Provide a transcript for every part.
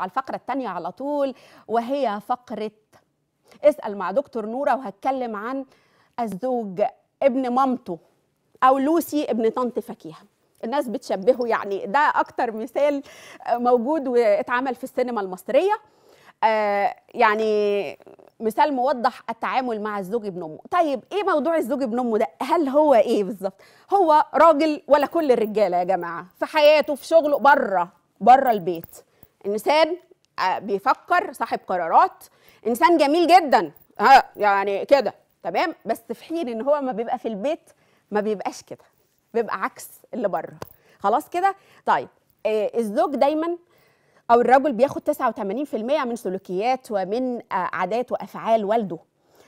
على الفقرة الثانية على طول وهي فقرة اسأل مع دكتور نورة وهتكلم عن الزوج ابن مامته أو لوسي ابن طنط فكيها الناس بتشبهه يعني ده أكتر مثال موجود واتعمل في السينما المصرية آه يعني مثال موضح التعامل مع الزوج ابن امه طيب ايه موضوع الزوج ابن امه ده هل هو ايه بالظبط هو راجل ولا كل الرجاله يا جماعه في حياته في شغله بره بره البيت انسان آه، بيفكر صاحب قرارات انسان جميل جدا ها آه، يعني كده تمام بس في حين ان هو ما بيبقى في البيت ما بيبقاش كده بيبقى عكس اللي بره خلاص كده طيب آه الزوج دايما او الرجل بياخد 89% من سلوكيات ومن آه عادات وافعال والده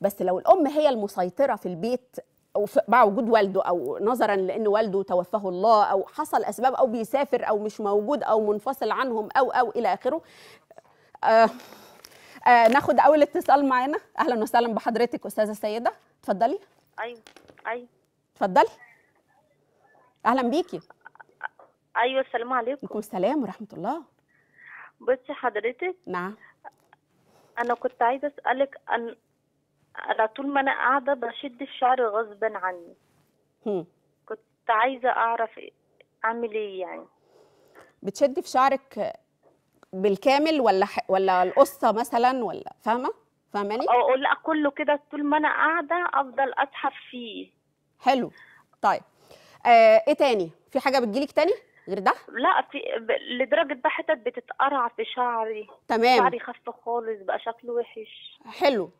بس لو الام هي المسيطره في البيت او مع وجود والده او نظرا لان والده توفاه الله او حصل اسباب او بيسافر او مش موجود او منفصل عنهم او او الى اخره آه آه ناخد اول اتصال معانا اهلا وسهلا بحضرتك استاذه سيده اتفضلي ايوه ايوه اتفضلي اهلا بيكي ايوه السلام عليكم وعليكم السلام ورحمه الله بصي حضرتك نعم انا كنت عايزه اسالك أن على طول ما انا قاعده بشد الشعر غصبا عني كنت عايزه اعرف اعمل ايه يعني بتشدي في شعرك بالكامل ولا ح... ولا القصه مثلا ولا فاهمه فاهماني اه لا كله كده طول ما انا قاعده افضل اسحب فيه حلو طيب آه ايه تاني في حاجه بتجيلك تاني غير ده لا في لدرجه بقى حتت بتتقرع في شعري تمام شعري خف خالص بقى شكله وحش حلو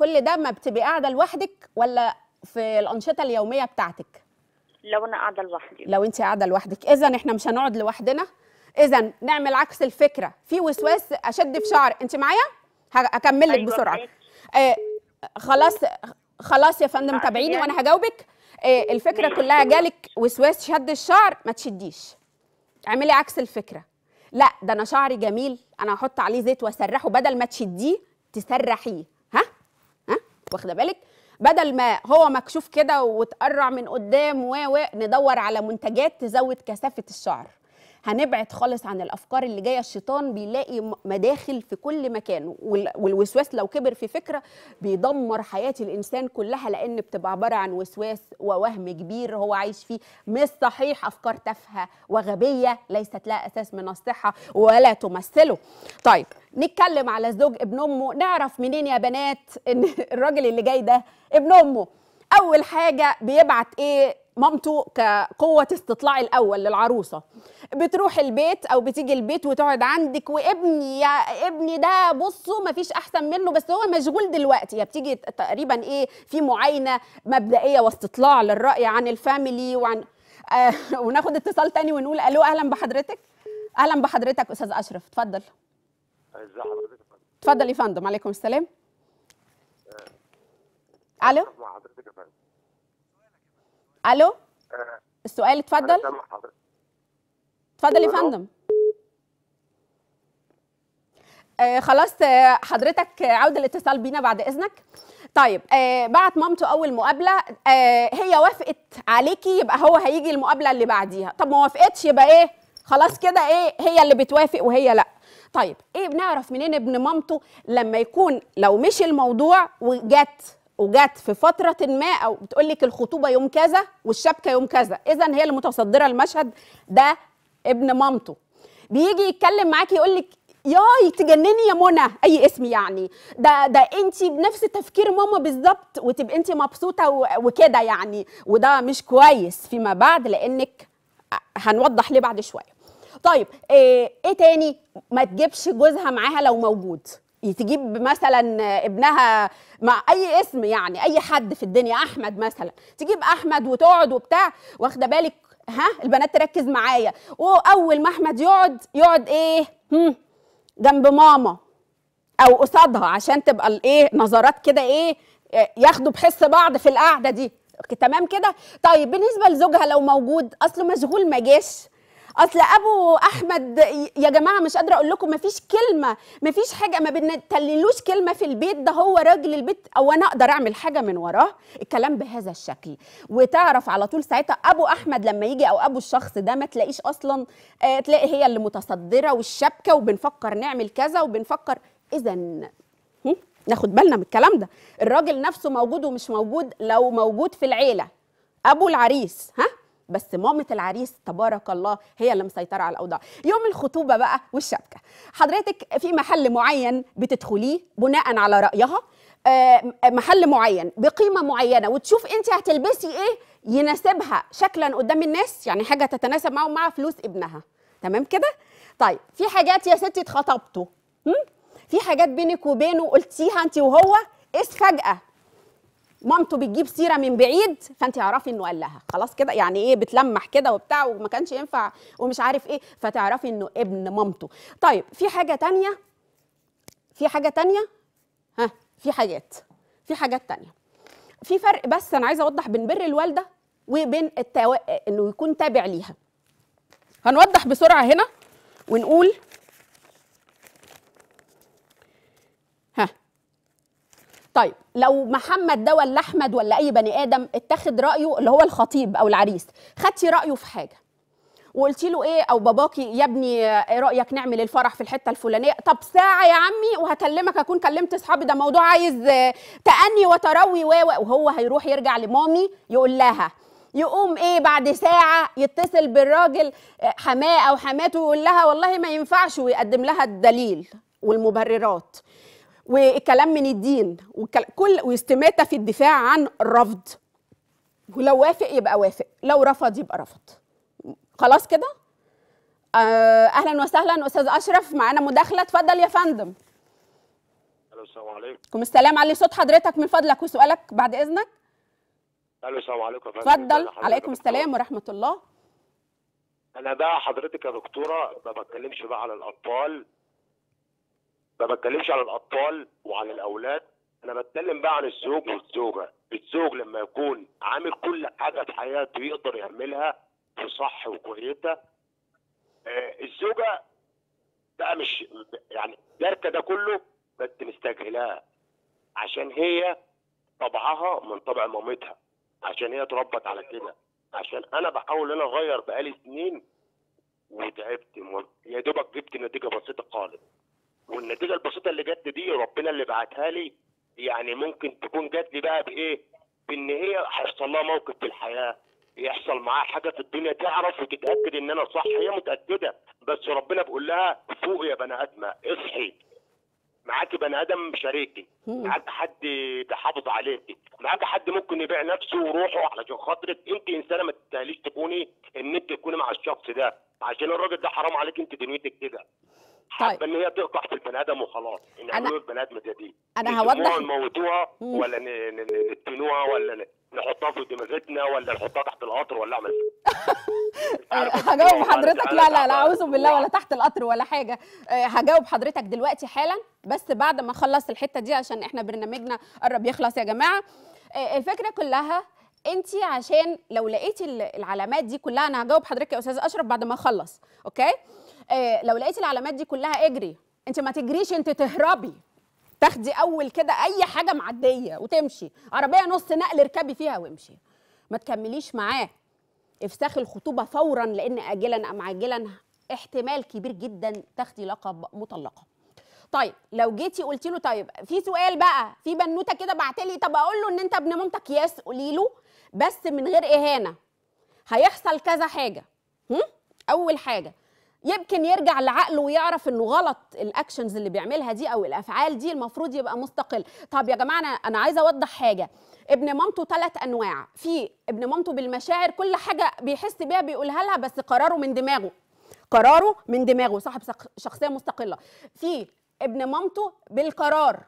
كل ده ما بتبقي قاعده لوحدك ولا في الانشطه اليوميه بتاعتك لو انا قاعده لوحدي لو انت قاعده لوحدك اذا احنا مش هنقعد لوحدنا اذا نعمل عكس الفكره في وسواس اشد في شعر انت معايا هكمل لك أيوة بسرعه آه خلاص خلاص يا فندم تابعيني وانا هجاوبك آه الفكره كلها جالك وسواس شد الشعر ما تشديش اعملي عكس الفكره لا ده انا شعري جميل انا هحط عليه زيت واسرحه بدل ما تشديه تسرحيه واخده بالك بدل ما هو مكشوف كده وتقرع من قدام و ندور على منتجات تزود كثافه الشعر هنبعد خالص عن الافكار اللي جايه الشيطان بيلاقي مداخل في كل مكان والوسواس لو كبر في فكره بيدمر حياه الانسان كلها لان بتبقى عباره عن وسواس ووهم كبير هو عايش فيه مش صحيح افكار تافهه وغبيه ليست لها اساس من الصحه ولا تمثله طيب نتكلم على زوج ابن امه نعرف منين يا بنات ان الراجل اللي جاي ده ابن امه اول حاجه بيبعت ايه مامته كقوه استطلاع الاول للعروسه بتروح البيت او بتيجي البيت وتقعد عندك وابني يا ابني ده بصوا ما فيش احسن منه بس هو مشغول دلوقتي هي بتيجي تقريبا ايه في معاينه مبدئيه واستطلاع للراي عن الفاميلي وعن آه وناخد اتصال تاني ونقول الو اهلا بحضرتك اهلا بحضرتك استاذ اشرف اتفضل ازي حضرتك يا فندم عليكم السلام آه، الو مع حضرتك يا فندم الو آه. السؤال اتفضل اتفضل يا فندم آه خلاص آه، حضرتك عاود الاتصال بينا بعد اذنك طيب آه بعت مامته اول مقابله آه هي وافقت عليكي يبقى هو هيجي المقابله اللي بعديها طب ما وافقتش يبقى ايه خلاص كده ايه هي اللي بتوافق وهي لا طيب ايه بنعرف منين ابن مامته لما يكون لو مشي الموضوع وجت وجت في فتره ما او بتقول لك الخطوبه يوم كذا والشبكه يوم كذا اذا هي المتصدرة المشهد ده ابن مامته بيجي يتكلم معاكي يقول لك ياي تجنني يا منى اي اسم يعني ده ده انت بنفس تفكير ماما بالظبط وتبقى انت مبسوطه وكده يعني وده مش كويس فيما بعد لانك هنوضح ليه بعد شويه طيب ايه, ايه تاني ما تجيبش جوزها معاها لو موجود تجيب مثلا ابنها مع اي اسم يعني اي حد في الدنيا احمد مثلا تجيب احمد وتقعد وبتاع واخده بالك ها البنات تركز معايا واول ما احمد يقعد يقعد ايه هم جنب ماما او قصادها عشان تبقى الايه نظرات كده ايه ياخدوا بحس بعض في القعده دي تمام كده طيب بالنسبه لزوجها لو موجود اصله مشغول ما جاش اصل ابو احمد يا جماعه مش قادره اقول لكم مفيش كلمه مفيش حاجه ما بنتللوش كلمه في البيت ده هو راجل البيت او انا اقدر اعمل حاجه من وراه الكلام بهذا الشكل وتعرف على طول ساعتها ابو احمد لما يجي او ابو الشخص ده ما تلاقيش اصلا آه، تلاقي هي اللي متصدره والشبكه وبنفكر نعمل كذا وبنفكر اذا ناخد بالنا من الكلام ده الراجل نفسه موجود ومش موجود لو موجود في العيله ابو العريس ها بس مامة العريس تبارك الله هي اللي مسيطرة على الأوضاع يوم الخطوبة بقى والشبكة حضرتك في محل معين بتدخليه بناء على رأيها آه، محل معين بقيمة معينة وتشوف أنت هتلبسي إيه يناسبها شكلا قدام الناس يعني حاجة تتناسب معه مع فلوس ابنها تمام كده طيب في حاجات يا ستي اتخطبته في حاجات بينك وبينه قلتيها انت وهو ايه فجأة مامته بتجيب سيره من بعيد فانت اعرفي انه قال لها خلاص كده يعني ايه بتلمح كده وبتاع وما كانش ينفع ومش عارف ايه فتعرفي انه ابن مامته طيب في حاجه تانية في حاجه تانية ها في حاجات في حاجات تانية في فرق بس انا عايزه اوضح بين بر الوالده وبين التو... انه يكون تابع ليها هنوضح بسرعه هنا ونقول طيب لو محمد ده ولا احمد ولا اي بني ادم اتخذ رايه اللي هو الخطيب او العريس خدتي رايه في حاجه وقلتي له ايه او باباكي يا ابني ايه رايك نعمل الفرح في الحته الفلانيه طب ساعه يا عمي وهكلمك اكون كلمت اصحابي ده موضوع عايز آه، تاني وتروي و وهو هيروح يرجع لمامي يقول لها يقوم ايه بعد ساعه يتصل بالراجل آه، حماه او حماته يقول لها والله ما ينفعش ويقدم لها الدليل والمبررات والكلام من الدين وكل واستماتة في الدفاع عن الرفض ولو وافق يبقى وافق لو رفض يبقى رفض خلاص كده آه، اهلا وسهلا استاذ اشرف معانا مداخله اتفضل يا فندم الو السلام عليكم السلام علي صوت حضرتك من فضلك وسؤالك بعد اذنك الو السلام عليكم يا فندم اتفضل عليكم السلام ورحمه الله انا بقى حضرتك يا دكتوره ما بتكلمش بقى على الاطفال ما بتكلمش عن الاطفال وعن الاولاد انا بتكلم بقى عن الزوج والزوجه الزوج لما يكون عامل كل حاجه في حياته يقدر يعملها في صح وكويسه آه الزوجه بقى مش يعني داركه ده كله بس مستجهلاها عشان هي طبعها من طبع مامتها عشان هي اتربت على كده عشان انا بحاول انا اغير بقالي سنين وتعبت يا دوبك جبت نتيجه بسيطه خالص والنتيجه البسيطه اللي جت دي ربنا اللي بعتها لي يعني ممكن تكون جت لي بقى بايه؟ بان هي هيحصل لها موقف في الحياه يحصل معاها حاجه في الدنيا تعرف وتتاكد ان انا صح هي متاكده بس ربنا بيقول لها فوقي يا بني ادمه اصحي معاكي بني ادم شريكي معاك حد بيحافظ عليكي معاك حد ممكن يبيع نفسه وروحه علشان خاطرك انت انسانه ما تستاهليش تكوني ان انت تكوني مع الشخص ده عشان الراجل ده حرام عليك انت دنيتك كده طيب. ان هي تقطع في البني ادم وخلاص ان نعملوه البني ادم زي دي انا هوضح نموتوها ولا ندفنوها ولا نحطها في دماغتنا ولا نحطها تحت القطر ولا اعمل إيه؟ هجاوب حضرتك لا لا لا اعوذ بالله ولا تحت القطر ولا حاجه آه، هجاوب حضرتك دلوقتي حالا بس بعد ما اخلص الحته دي عشان احنا برنامجنا قرب يخلص يا جماعه آه، الفكره كلها انت عشان لو لقيتي العلامات دي كلها انا هجاوب حضرتك يا استاذ اشرف بعد ما اخلص اوكي آه، لو لقيتي العلامات دي كلها اجري انت ما تجريش انت تهربي تاخدي اول كده اي حاجه معديه وتمشي عربيه نص نقل اركبي فيها وامشي ما تكمليش معاه افساخ الخطوبه فورا لان اجلا ام عاجلا احتمال كبير جدا تاخدي لقب مطلقه طيب لو جيتي قلتي له طيب في سؤال بقى في بنوته كده بعتلي طب اقول له ان انت ابن مامتك ياس قولي له بس من غير اهانه هيحصل كذا حاجه هم؟ اول حاجه يمكن يرجع لعقله ويعرف انه غلط الاكشنز اللي بيعملها دي او الافعال دي المفروض يبقى مستقل طب يا جماعه انا انا عايزه اوضح حاجه ابن مامته ثلاث انواع في ابن مامته بالمشاعر كل حاجه بيحس بيها بيقولها لها بس قراره من دماغه قراره من دماغه صاحب شخصيه مستقله في ابن مامته بالقرار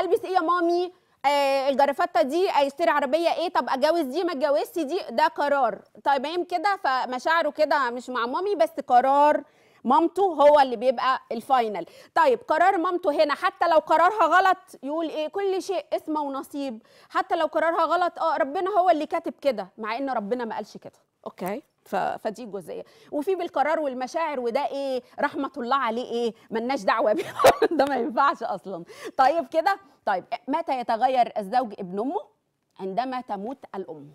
البس ايه يا مامي آه الجرافته دي اشتري عربيه ايه طب اجوز دي ما اتجوزش دي ده قرار طيب ايام كده فمشاعره كده مش مع مامي بس قرار مامته هو اللي بيبقى الفاينل طيب قرار مامته هنا حتى لو قرارها غلط يقول ايه كل شيء اسمه ونصيب حتى لو قرارها غلط اه ربنا هو اللي كاتب كده مع ان ربنا ما قالش كده اوكي فدي جزئيه وفي بالقرار والمشاعر وده ايه رحمه الله عليه ايه ملناش دعوه بيه ده ما ينفعش اصلا طيب كده طيب متى يتغير الزوج ابن امه عندما تموت الام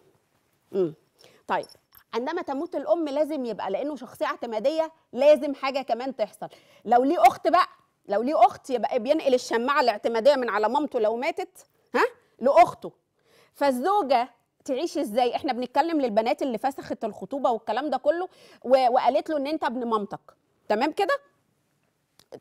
امم طيب عندما تموت الام لازم يبقى لانه شخصيه اعتماديه لازم حاجه كمان تحصل لو ليه اخت بقى لو ليه اخت يبقى بينقل الشماعه الاعتماديه من على مامته لو ماتت ها لاخته فالزوجه تعيش ازاي احنا بنتكلم للبنات اللي فسخت الخطوبه والكلام ده كله وقالت له ان انت ابن مامتك تمام كده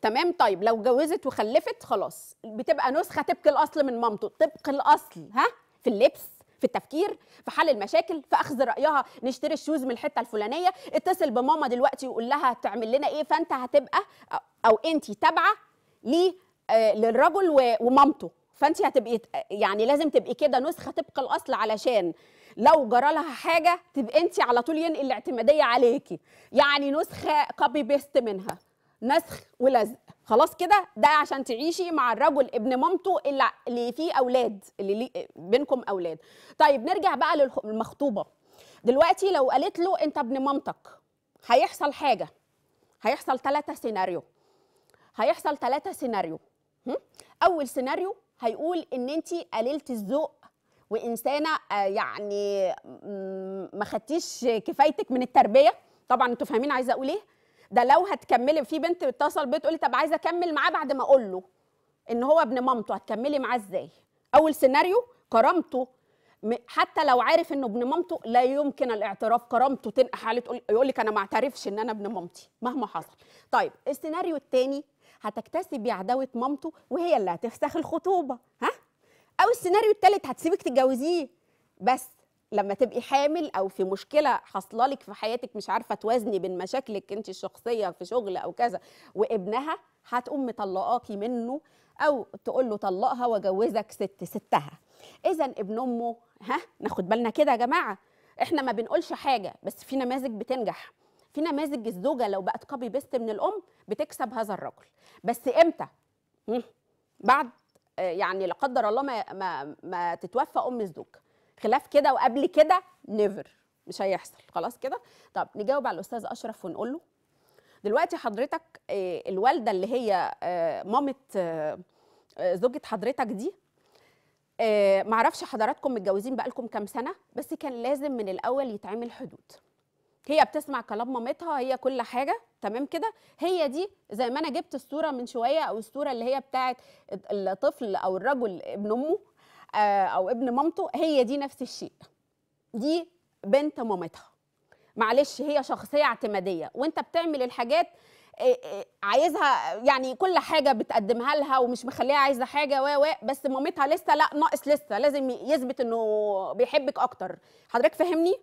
تمام طيب لو جوزت وخلفت خلاص بتبقى نسخه طبق الاصل من مامته طبق الاصل ها في اللبس في التفكير في حل المشاكل في اخذ رايها نشتري الشوز من الحته الفلانيه اتصل بماما دلوقتي وقول لها تعمل لنا ايه فانت هتبقى او انت تابعه ليه آه، للرجل ومامته فانت هتبقي يعني لازم تبقي كده نسخه طبق الاصل علشان لو جرى لها حاجه تبقى انت على طول ينقل الاعتماديه عليكي يعني نسخه كوبي بيست منها نسخ ولزق خلاص كده ده عشان تعيشي مع الرجل ابن مامته اللي, اللي فيه اولاد اللي بينكم اولاد طيب نرجع بقى للمخطوبه دلوقتي لو قالت له انت ابن مامتك هيحصل حاجه هيحصل ثلاثه سيناريو هيحصل ثلاثه سيناريو اول سيناريو هيقول ان انت قللتي الذوق وانسانه آه، يعني ما خدتيش كفايتك من التربيه طبعا انتوا فاهمين عايزه اقول ايه ده لو هتكملي في بنت بتتصل بتقول لي طب عايزه اكمل معاه بعد ما اقول له ان هو ابن مامته هتكملي معاه ازاي اول سيناريو كرامته حتى لو عارف انه ابن مامته لا يمكن الاعتراف كرامته تنقح عليه تقول يقول لك انا ما اعترفش ان انا ابن مامتي مهما حصل طيب السيناريو الثاني هتكتسبي عداوه مامته وهي اللي هتفسخ الخطوبه ها او السيناريو الثالث هتسيبك تتجوزيه بس لما تبقي حامل او في مشكله حاصله لك في حياتك مش عارفه توازني بين مشاكلك انت الشخصيه في شغل او كذا وابنها هتقوم مطلقاكي منه او تقول له طلقها واجوزك ست ستها اذا ابن امه ها ناخد بالنا كده يا جماعه احنا ما بنقولش حاجه بس في نماذج بتنجح في نماذج الزوجه لو بقت كوبي بيست من الام بتكسب هذا الرجل بس امتى بعد يعني لا قدر الله ما, ما ما تتوفى ام الزوج خلاف كده وقبل كده نيفر مش هيحصل خلاص كده طب نجاوب على الاستاذ اشرف ونقول له دلوقتي حضرتك آه، الوالده اللي هي آه، مامه آه، زوجة حضرتك دي آه، معرفش حضراتكم متجوزين بقالكم كام سنه بس كان لازم من الاول يتعمل حدود هي بتسمع كلام مامتها هي كل حاجه تمام كده هي دي زي ما انا جبت الصوره من شويه او الصوره اللي هي بتاعه الطفل او الرجل ابن امه آه، او ابن مامته هي دي نفس الشيء دي بنت مامتها معلش هي شخصيه اعتماديه وانت بتعمل الحاجات إيه، إيه، عايزها يعني كل حاجه بتقدمها لها ومش مخليها عايزه حاجه و و بس مامتها لسه لا ناقص لسه لازم يثبت انه بيحبك اكتر حضرتك فاهمني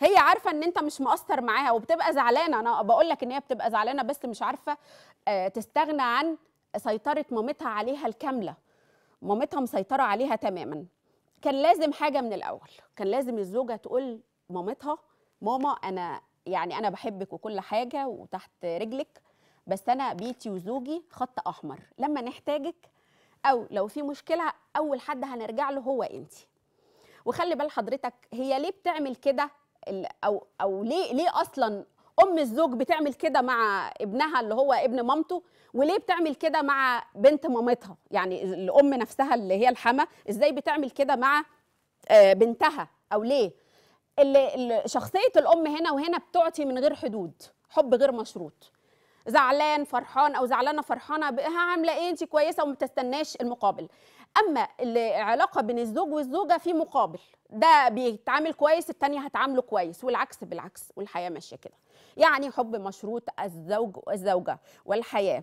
هي عارفه ان انت مش مقصر معاها وبتبقى زعلانه انا بقول لك ان هي بتبقى زعلانه بس مش عارفه آه، تستغنى عن سيطره مامتها عليها الكامله مامتها مسيطره عليها تماما كان لازم حاجه من الاول كان لازم الزوجه تقول مامتها ماما انا يعني انا بحبك وكل حاجه وتحت رجلك بس انا بيتي وزوجي خط احمر لما نحتاجك او لو في مشكله اول حد هنرجع له هو انت وخلي بال حضرتك هي ليه بتعمل كده او او ليه ليه اصلا ام الزوج بتعمل كده مع ابنها اللي هو ابن مامته وليه بتعمل كده مع بنت مامتها يعني الام نفسها اللي هي الحما ازاي بتعمل كده مع آه، بنتها او ليه اللي شخصيه الام هنا وهنا بتعطي من غير حدود حب غير مشروط زعلان فرحان او زعلانه فرحانه بقى عامله ايه انت كويسه وما بتستناش المقابل اما العلاقه بين الزوج والزوجه في مقابل ده بيتعامل كويس التانية هتعامله كويس والعكس بالعكس والحياه ماشيه كده يعني حب مشروط الزوج والزوجه والحياه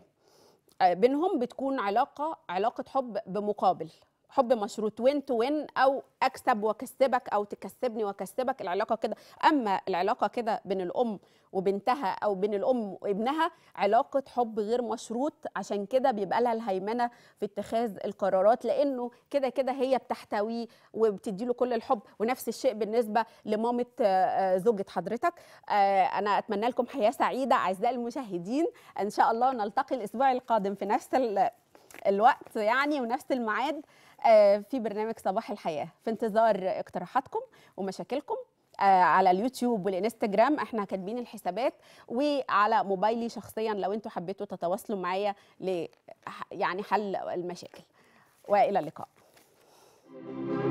آه، بينهم بتكون علاقه علاقه حب بمقابل حب مشروط وين تو وين او اكسب واكسبك او تكسبني واكسبك العلاقه كده اما العلاقه كده بين الام وبنتها او بين الام وابنها علاقه حب غير مشروط عشان كده بيبقى لها الهيمنه في اتخاذ القرارات لانه كده كده هي بتحتويه وبتدي له كل الحب ونفس الشيء بالنسبه لمامه آه، زوجة حضرتك آه، انا اتمنى لكم حياه سعيده اعزائي المشاهدين ان شاء الله نلتقي الاسبوع القادم في نفس الوقت يعني ونفس الميعاد آه، في برنامج صباح الحياه في انتظار اقتراحاتكم ومشاكلكم آه، على اليوتيوب والانستجرام احنا كاتبين الحسابات وعلى موبايلي شخصيا لو انتوا حبيتوا تتواصلوا معايا يعني حل المشاكل والى اللقاء thank you